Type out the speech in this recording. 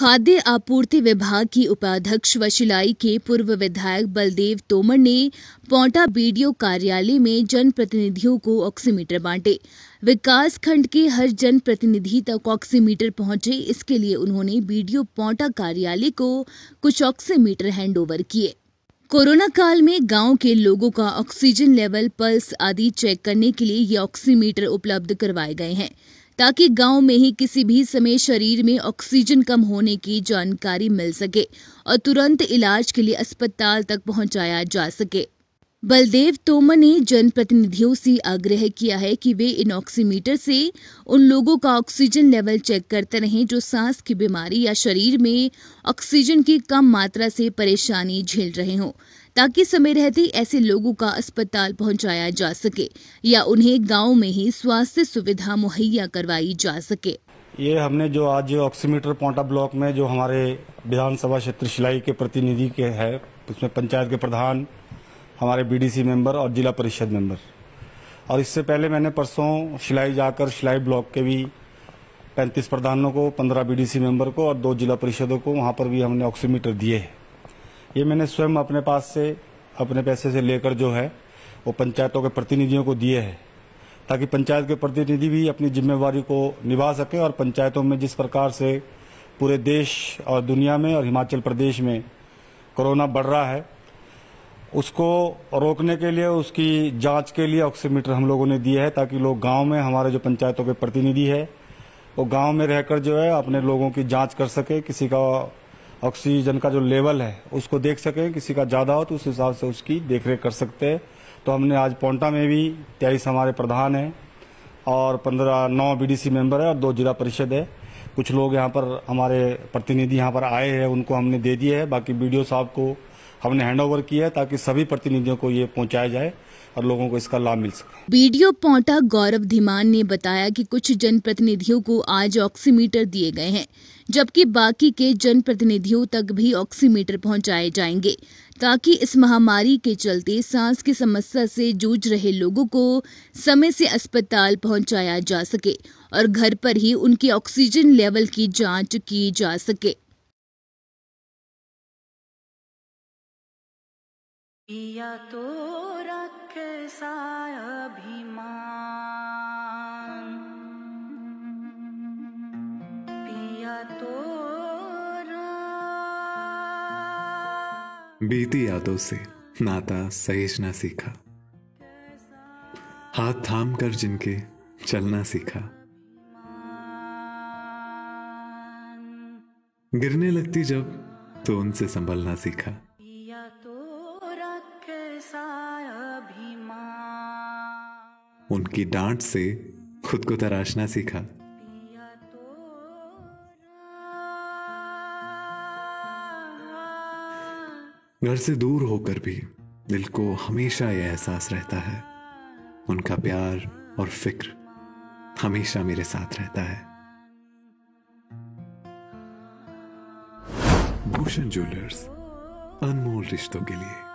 खाद्य आपूर्ति विभाग की उपाध्यक्ष व शिलाई के पूर्व विधायक बलदेव तोमर ने पौटा बीडीओ कार्यालय में जनप्रतिनिधियों को ऑक्सीमीटर बांटे विकास खंड के हर जनप्रतिनिधि तक ऑक्सीमीटर पहुंचे इसके लिए उन्होंने बीडीओ पौटा कार्यालय को कुछ ऑक्सीमीटर हैंडओवर किए कोरोना काल में गांव के लोगों का ऑक्सीजन लेवल पल्स आदि चेक करने के लिए ये ऑक्सीमीटर उपलब्ध करवाए गए हैं ताकि गांव में ही किसी भी समय शरीर में ऑक्सीजन कम होने की जानकारी मिल सके और तुरंत इलाज के लिए अस्पताल तक पहुंचाया जा सके बलदेव तोमर ने जनप्रतिनिधियों से आग्रह किया है कि वे इन ऑक्सीमीटर से उन लोगों का ऑक्सीजन लेवल चेक करते रहें जो सांस की बीमारी या शरीर में ऑक्सीजन की कम मात्रा से परेशानी झेल रहे हों ताकि समय रहते ऐसे लोगों का अस्पताल पहुंचाया जा सके या उन्हें गाँव में ही स्वास्थ्य सुविधा मुहैया करवाई जा सके ये हमने जो आज ऑक्सीमीटर पोटा ब्लॉक में जो हमारे विधानसभा क्षेत्र शिलाई के प्रतिनिधि के है उसमें पंचायत के प्रधान हमारे बीडीसी मेंबर और जिला परिषद मेंबर और इससे पहले मैंने परसों शिलाई जाकर शिलाई ब्लॉक के भी पैंतीस प्रधानों को पंद्रह बीडीसी मेंबर को और दो जिला परिषदों को वहाँ पर भी हमने ऑक्सीमीटर दिए हैं ये मैंने स्वयं अपने पास से अपने पैसे से लेकर जो है वो पंचायतों के प्रतिनिधियों को दिए है ताकि पंचायत के प्रतिनिधि भी अपनी जिम्मेवारी को निभा सके और पंचायतों में जिस प्रकार से पूरे देश और दुनिया में और हिमाचल प्रदेश में कोरोना बढ़ रहा है उसको रोकने के लिए उसकी जांच के लिए ऑक्सीमीटर हम लोगों ने दिया है ताकि लोग गांव में हमारे जो पंचायतों के प्रतिनिधि है वो गांव में रहकर जो है अपने लोगों की जांच कर सके किसी का ऑक्सीजन का जो लेवल है उसको देख सके किसी का ज़्यादा हो तो उस हिसाब से उसकी देखरेख कर सकते हैं तो हमने आज पोंटा में भी तेईस हमारे प्रधान हैं और पंद्रह नौ बी डी है और दो जिला परिषद है कुछ लोग यहाँ पर हमारे प्रतिनिधि यहाँ पर आए हैं उनको हमने दे दिए है बाकी बी साहब को हमने हैंडओवर किया है ताकि सभी प्रतिनिधियों को ये पहुंचाया जाए और लोगों को इसका लाभ मिल सके वीडियो पौटा गौरव धीमान ने बताया कि कुछ जनप्रतिनिधियों को आज ऑक्सीमीटर दिए गए हैं जबकि बाकी के जनप्रतिनिधियों तक भी ऑक्सीमीटर पहुंचाए जाएंगे ताकि इस महामारी के चलते सांस की समस्या से जूझ रहे लोगों को समय से अस्पताल पहुंचाया जा सके और घर पर ही उनकी ऑक्सीजन लेवल की जांच की जा सके या तो रख सा अभिमान पिया तो बीती यादों से नाता सहेजना सीखा हाथ थाम कर जिनके चलना सीखा गिरने लगती जब तो उनसे संभलना सीखा तो उनकी डांट से खुद को तराशना सीखा घर से दूर होकर भी दिल को हमेशा यह एहसास रहता है उनका प्यार और फिक्र हमेशा मेरे साथ रहता है भूषण ज्वेलर्स अनमोल रिश्तों के लिए